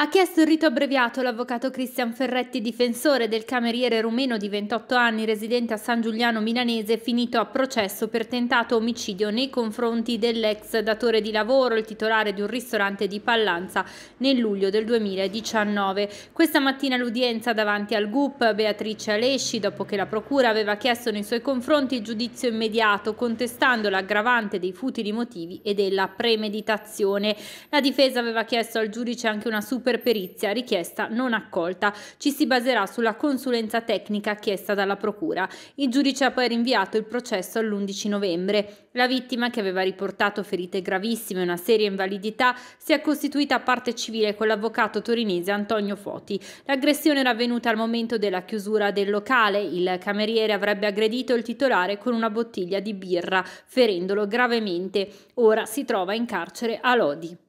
Ha chiesto il rito abbreviato l'avvocato Cristian Ferretti, difensore del cameriere rumeno di 28 anni residente a San Giuliano Milanese, finito a processo per tentato omicidio nei confronti dell'ex datore di lavoro, il titolare di un ristorante di Pallanza, nel luglio del 2019. Questa mattina l'udienza davanti al GUP Beatrice Alesci, dopo che la procura aveva chiesto nei suoi confronti il giudizio immediato, contestando l'aggravante dei futili motivi e della premeditazione. La difesa aveva chiesto al giudice anche una super per perizia, richiesta non accolta. Ci si baserà sulla consulenza tecnica chiesta dalla Procura. Il giudice ha poi rinviato il processo all'11 novembre. La vittima, che aveva riportato ferite gravissime e una seria invalidità, si è costituita parte civile con l'avvocato torinese Antonio Foti. L'aggressione era avvenuta al momento della chiusura del locale. Il cameriere avrebbe aggredito il titolare con una bottiglia di birra, ferendolo gravemente. Ora si trova in carcere a Lodi.